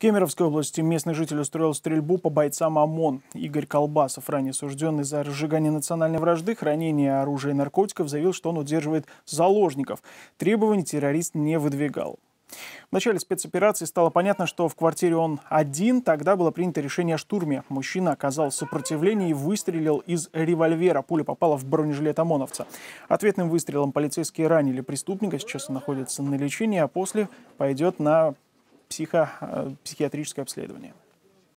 Кемеровской области местный житель устроил стрельбу по бойцам ОМОН. Игорь Колбасов, ранее осужденный за разжигание национальной вражды, хранение оружия и наркотиков, заявил, что он удерживает заложников. Требований террорист не выдвигал. В начале спецоперации стало понятно, что в квартире он один. Тогда было принято решение о штурме. Мужчина оказал сопротивление и выстрелил из револьвера. Пуля попала в бронежилет ОМОНовца. Ответным выстрелом полицейские ранили преступника. Сейчас он находится на лечении, а после пойдет на психо, э, психиатрическое обследование.